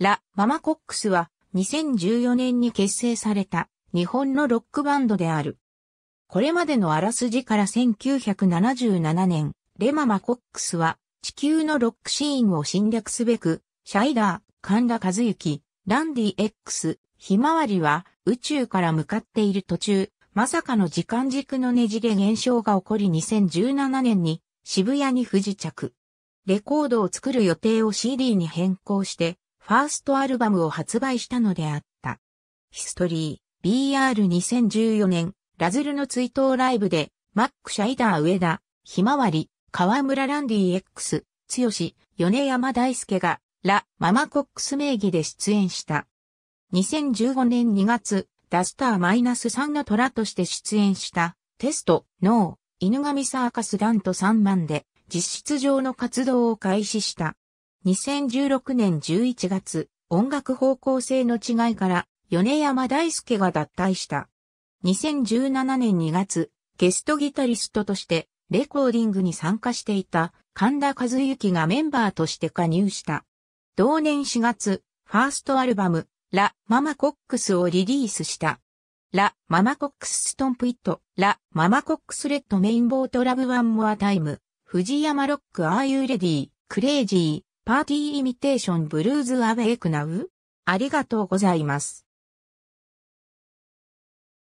ラ・ママコックスは2014年に結成された日本のロックバンドである。これまでのあらすじから1977年、レママコックスは地球のロックシーンを侵略すべく、シャイダー、神田和幸、ランディ X、ひまわりは宇宙から向かっている途中、まさかの時間軸のねじれ現象が起こり2017年に渋谷に不時着。レコードを作る予定を CD に変更して、ファーストアルバムを発売したのであった。ヒストリー、BR2014 年、ラズルの追悼ライブで、マック・シャイダー・上田、ひまわり、河村ランディ X、強し、米山大輔が、ラ・ママコックス名義で出演した。2015年2月、ダスターマイナス3の虎として出演した、テスト、ノー、犬神サーカスダンと3万で、実質上の活動を開始した。2016年11月、音楽方向性の違いから米山大輔が脱退した。2017年2月、ゲストギタリストとしてレコーディングに参加していた神田和幸がメンバーとして加入した。同年4月、ファーストアルバム、ラ・ママコックスをリリースした。ラ・ママコックスストンプイット、ラ・ママコックスレッドメインボートラブワンモアタイム、藤山ロックアーユーレディー、クレイジー、パーティーイミテーションブルーズアウェイクナウありがとうございます。